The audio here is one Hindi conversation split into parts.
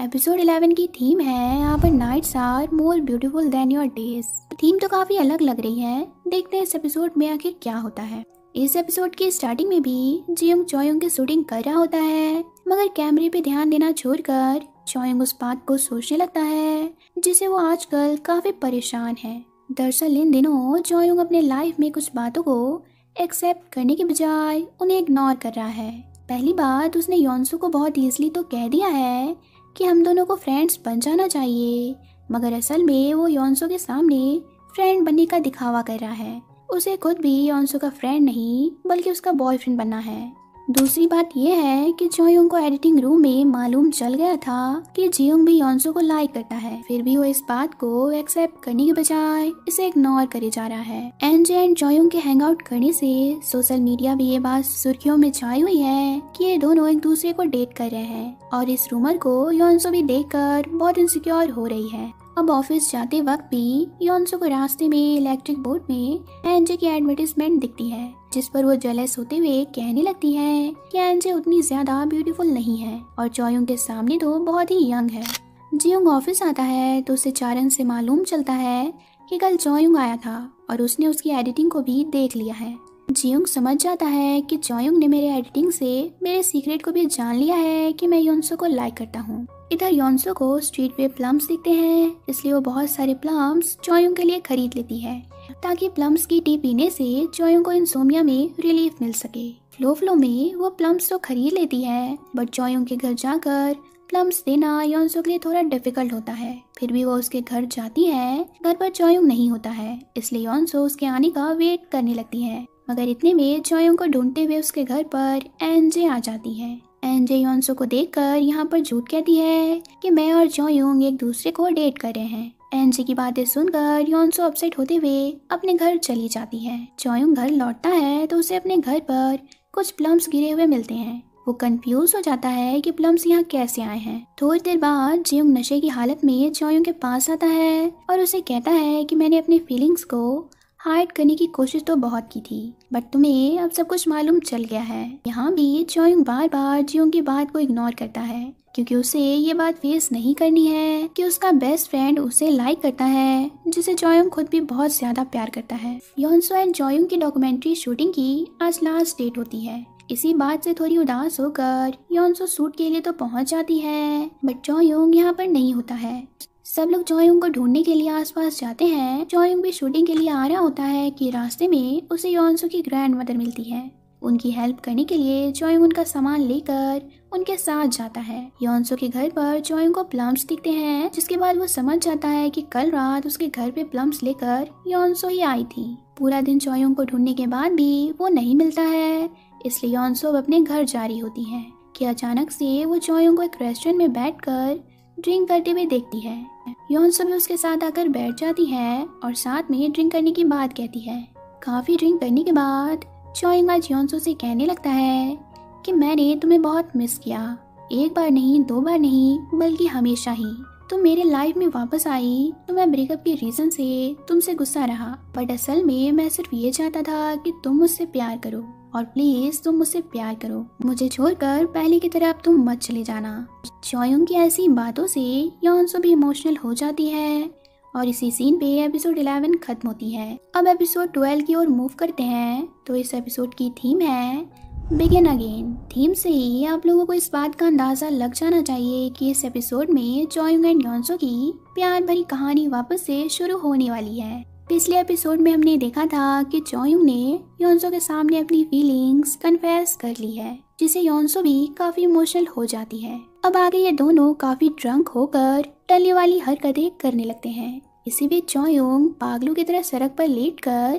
एपिसोड 11 की थीम है यहाँ पर nights are more beautiful than your days theme तो काफी अलग लग रही है देखते हैं इस एपिसोड में आखिर क्या होता है इस एपिसोड की स्टार्टिंग में भी जियोंग चौयंग की शूटिंग कर रहा होता है मगर कैमरे पे ध्यान देना छोड़कर चौयंग उस बात को सोचने लगता है जिसे वो आजकल काफी परेशान है दरअसल इन दिनों चौयंग अपने लाइफ में कुछ बातों को एक्सेप्ट करने के बजाय उन्हें इग्नोर कर रहा है पहली बात उसने योनसू को बहुत ईजिली तो कह दिया है कि हम दोनों को फ्रेंड्स बन जाना चाहिए मगर असल में वो योनसो के सामने फ्रेंड बनने का दिखावा कर रहा है उसे खुद भी योनसो का फ्रेंड नहीं बल्कि उसका बॉयफ्रेंड बनना है दूसरी बात यह है कि जोयोंग को एडिटिंग रूम में मालूम चल गया था कि जियोंग भी योनसो को लाइक करता है फिर भी वो इस बात को एक्सेप्ट करने के बजाय इसे इग्नोर करे जा रहा है एनजे एंड जोयोंग के हैंग आउट करने से सोशल मीडिया भी ये बात सुर्खियों में छाई हुई है कि ये दोनों एक दूसरे को डेट कर रहे हैं और इस रूमर को योनसो भी देख बहुत इनसिक्योर हो रही है अब ऑफिस जाते वक्त भी योनसो को रास्ते में इलेक्ट्रिक बोर्ड में एनजे की एडवर्टीजमेंट दिखती है जिस पर वो जलस होते हुए कहने लगती है कि एनजे उतनी ज्यादा ब्यूटीफुल नहीं है और चोयुंग के सामने तो बहुत ही यंग है जियोंग ऑफिस आता है तो उसे चारन से मालूम चलता है कि कल चोयुंग आया था और उसने उसकी एडिटिंग को भी देख लिया है जियोंग समझ जाता है कि जोयोंग ने मेरे एडिटिंग से मेरे सीक्रेट को भी जान लिया है कि मैं योनसो को लाइक करता हूँ इधर योनसो को स्ट्रीट पे प्लम्स दिखते हैं इसलिए वो बहुत सारे प्लम्स जोयोंग के लिए खरीद लेती है ताकि प्लम्स की टी पीने से जोयोंग को इंसोमिया में रिलीफ मिल सके फ्लो फ्लो में वो प्लम्स तो खरीद लेती है बट जोयोंग के घर जाकर प्लम्स देना योनसो के लिए थोड़ा डिफिकल्ट होता है फिर भी वो उसके घर जाती है घर पर चोयुंग नहीं होता है इसलिए योनसो उसके आने का वेट करने लगती है मगर इतने में जोयोंग को ढूंढते हुए उसके घर पर एनजे आ जाती है एनजे योनसो को देखकर यहाँ पर झूठ कहती है कि मैं और जोयोंग एक दूसरे को डेट कर रहे हैं एनजे की बातें सुनकर योनसो अपसेट होते हुए अपने घर चली जाती है जोयोंग घर लौटता है तो उसे अपने घर पर कुछ प्लम्स गिरे हुए मिलते हैं वो कंफ्यूज हो जाता है कि प्लम्स यहाँ कैसे आए हैं थोड़ी देर बाद जियोंग नशे की हालत में जोयोंग के पास आता है और उसे कहता है कि मैंने अपने फीलिंग्स को हाइड करने की कोशिश तो बहुत की थी बट तुम्हें अब सब कुछ मालूम चल गया है यहाँ भी चौंग बार बार जियोंग की बात को इग्नोर करता है क्योंकि उसे ये बात फेस नहीं करनी है कि उसका बेस्ट फ्रेंड उसे लाइक करता है जिसे चौंग खुद भी बहुत ज्यादा प्यार करता है योनसो एंड चौंग की डॉक्यूमेंट्री शूटिंग की आज लास्ट डेट होती है इसी बात से थोड़ी उदास होकर योनसो सूट के लिए तो पहुंच जाती है बट चौंग यहाँ पर नहीं होता है सब लोग जोयुंग को ढूंढने के लिए आसपास जाते हैं जोयुंग भी शूटिंग के लिए आ रहा होता है कि रास्ते में उसे योनसु की ग्रैंड मदर मिलती है उनकी हेल्प करने के लिए जोयुंग उनका सामान लेकर उनके साथ जाता है योनसो के घर पर जोयुंग को प्लम्स दिखते हैं जिसके बाद वो समझ जाता है कि कल रात उसके घर पे प्लम्स लेकर योनसो ही आई थी पूरा दिन जोयुंग को ढूंढने के बाद भी वो नहीं मिलता है इसलिए योनसो अपने घर जा रही होती है कि अचानक से वो जोयुंग को एक रेस्टोरेंट में बैठकर ड्रिंक करते हुए देखती है यौन सुबह उसके साथ आकर बैठ जाती है और साथ में ड्रिंक करने की बात कहती है काफी ड्रिंक करने के बाद चोइंग आज से कहने लगता है कि मैंने तुम्हें बहुत मिस किया एक बार नहीं दो बार नहीं बल्कि हमेशा ही तुम मेरे लाइफ में वापस आई तो मैं ब्रेकअप के रीजन से तुमसे गुस्सा रहा बट असल में मैं सिर्फ ये चाहता था कि तुम मुझसे प्यार करो और प्लीज तुम मुझसे प्यार करो मुझे छोड़कर पहले की तरह अब तुम मत चले जाना चौयुंग की ऐसी बातों से योनसो भी इमोशनल हो जाती है और इसी सीन पे एपिसोड 11 खत्म होती है अब एपिसोड 12 की ओर मूव करते हैं तो इस एपिसोड की थीम है बिगिन अगेन थीम से ही आप लोगों को इस बात का अंदाजा लग जाना चाहिए कि इस एपिसोड में चौयुंग एंड योनसो की प्यार भरी कहानी वापस से शुरू होने वाली है पिछले एपिसोड में हमने देखा था कि चौयू ने योनसो के सामने अपनी फीलिंग्स कन्फेस कर ली है जिसे योनसो भी काफी इमोशनल हो जाती है अब आगे ये दोनों काफी ड्रंक होकर टलने वाली हरकतें करने लगते हैं इसी बीच चौयोंग पागलों की तरह सड़क पर लेट कर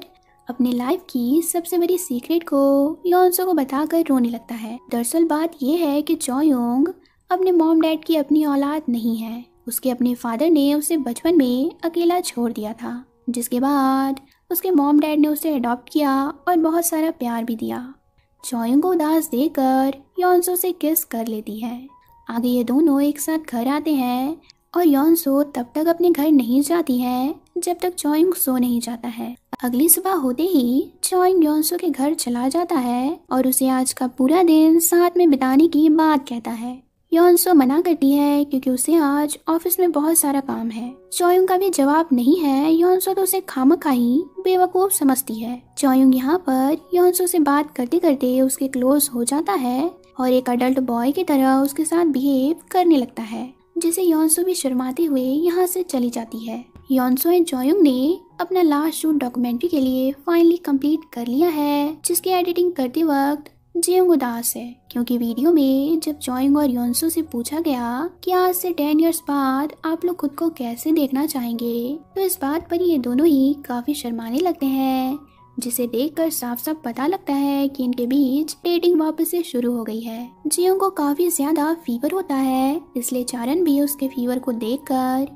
अपने लाइफ की सबसे बड़ी सीक्रेट को योनसो को बताकर रोने लगता है दरअसल बात यह है कि चौयोंग अपने मॉम डैड की अपनी औलाद नहीं है उसके अपने फादर ने उसे बचपन में अकेला छोड़ दिया था जिसके बाद उसके मॉम डैड ने उसे अडॉप्ट किया और बहुत सारा प्यार भी दिया चौयंग को उदास देकर योनसो से किस कर लेती है आगे ये दोनों एक साथ घर आते हैं और योनसो तब तक अपने घर नहीं जाती है जब तक चौयंग सो नहीं जाता है अगली सुबह होते ही चौयंग योनसो के घर चला जाता है और उसे आज का पूरा दिन साथ में बिताने की बात कहता है योनसो मना करती है क्योंकि उसे आज ऑफिस में बहुत सारा काम है चौयुंग का भी जवाब नहीं है योनसो तो उसे खाम खाई बेवकूफ समझती है चौयुंग यहाँ पर योनसो से बात करते करते उसके क्लोज हो जाता है और एक अडल्ट बॉय की तरह उसके साथ बिहेव करने लगता है जिसे योनसो भी शर्माते हुए यहाँ से चली जाती है योनसो एंड चौयुंग ने अपना लास्ट शूट डॉक्यूमेंट्री के लिए फाइनली कंप्लीट कर लिया है जिसकी एडिटिंग करते वक्त जेंग उदास है क्योंकि वीडियो में जब जॉइंग और योनसो से पूछा गया कि आज से टेन इयर्स बाद आप लोग खुद को कैसे देखना चाहेंगे तो इस बात पर ये दोनों ही काफी शर्माने लगते हैं जिसे देखकर साफ साफ पता लगता है कि इनके बीच डेटिंग वापस से शुरू हो गई है जियो को काफी ज्यादा फीवर होता है इसलिए चारण भी उसके फीवर को देखकर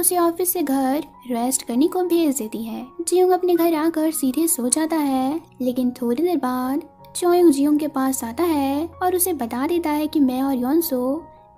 उसे ऑफिस से घर रेस्ट करने को भेज देती है जियो अपने घर आकर सीधे सो जाता है लेकिन थोड़ी देर बाद चोयुंग जियोंग के पास आता है और उसे बता देता है कि मैं और योनसो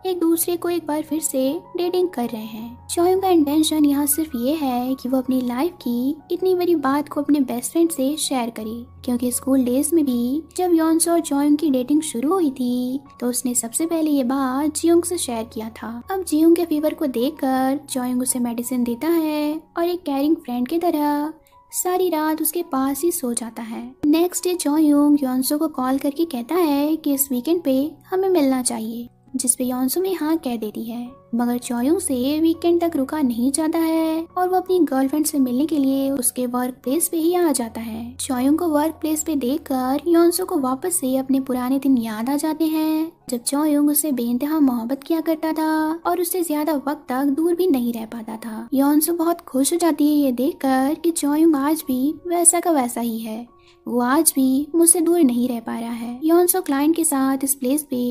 एक दूसरे को एक बार फिर से डेटिंग कर रहे हैं चोयुंग का इंटेंशन यहाँ सिर्फ ये है कि वो अपनी लाइफ की इतनी बड़ी बात को अपने बेस्ट फ्रेंड से शेयर करे क्योंकि स्कूल डेज में भी जब योनसो और चोयुंग की डेटिंग शुरू हुई थी तो उसने सबसे पहले ये बात जियोंग से शेयर किया था अब जियोंग के फीवर को देख कर चोयोंग उसे मेडिसिन देता है और एक कैरिंग फ्रेंड की तरह सारी रात उसके पास ही सो जाता है नेक्स्ट डे जो योंग योनसो को कॉल करके कहता है कि इस वीकेंड पे हमें मिलना चाहिए जिस पे योनसू में हाँ कह देती है मगर चौयू से वीकेंड तक रुका नहीं जाता है और वो अपनी गर्लफ्रेंड से मिलने के लिए उसके वर्क प्लेस पे ही आ जाता है चौयू को वर्क प्लेस पे देख कर योनसू को वापस से अपने पुराने दिन याद आ जाते हैं जब चौयू उससे बेनतहा मोहब्बत किया करता था और उससे ज्यादा वक्त तक दूर भी नहीं रह पाता था योनसू बहुत खुश हो जाती है ये देख कर की चौयोंग आज भी वैसा का वैसा ही है वो आज भी मुझसे दूर नहीं रह पा रहा है योनसो क्लाइंट के साथ इस प्लेस पे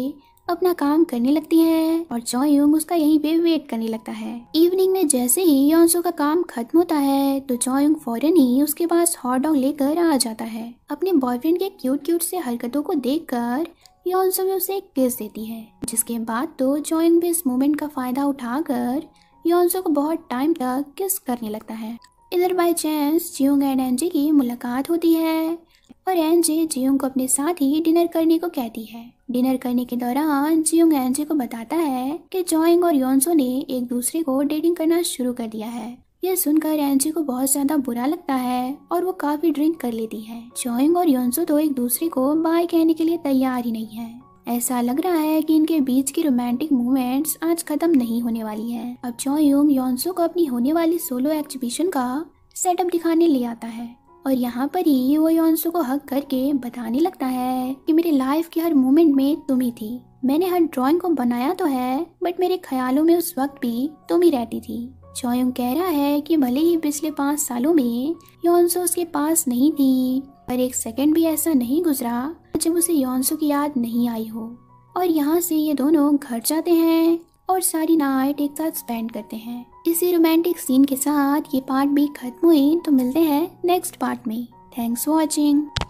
अपना काम करने लगती है और चौ उसका यहीं पे वेट करने लगता है इवनिंग में जैसे ही योनसो का काम खत्म होता है तो चौ फॉरन ही उसके पास हॉट डॉग लेकर आ जाता है अपने बॉयफ्रेंड के क्यूट क्यूट से हरकतों को देख कर योनसो भी उसे एक किस देती है जिसके बाद तो चौ भी इस मोमेंट का फायदा उठाकर योनसो को बहुत टाइम तक किस करने लगता है इधर बाई चांस जियो एंड एनजी की मुलाकात होती है और एनजे जियोंग को अपने साथ ही डिनर करने को कहती है डिनर करने के दौरान जियोंग एनजे को बताता है कि जॉइंग और योनसो ने एक दूसरे को डेटिंग करना शुरू कर दिया है यह सुनकर एनजी को बहुत ज्यादा बुरा लगता है और वो काफी ड्रिंक कर लेती है जॉइंग और योनसो तो एक दूसरे को बाय कहने के लिए तैयार ही नहीं है ऐसा लग रहा है कि इनके बीच की रोमांटिक मूवमेंट्स आज खत्म नहीं होने वाली है अब चौयुंग योनसो को अपनी होने वाली सोलो एग्जीबिशन का सेटअप दिखाने ले आता है और यहाँ पर ही वो योनसु को हक करके बताने लगता है कि मेरी लाइफ के हर मोमेंट में तुम ही थी मैंने हर ड्राइंग को बनाया तो है बट मेरे ख्यालों में उस वक्त भी तुम ही रहती थी चौयुंग कह रहा है कि भले ही पिछले पाँच सालों में योनसु उसके पास नहीं थी पर एक सेकंड भी ऐसा नहीं गुजरा जब उसे योनसु की याद नहीं आई हो और यहाँ से ये दोनों घर जाते हैं और सारी नाइट एक साथ स्पेंड करते हैं इसी रोमांटिक सीन के साथ ये पार्ट भी खत्म हुई तो मिलते हैं नेक्स्ट पार्ट में थैंक्स फॉर वॉचिंग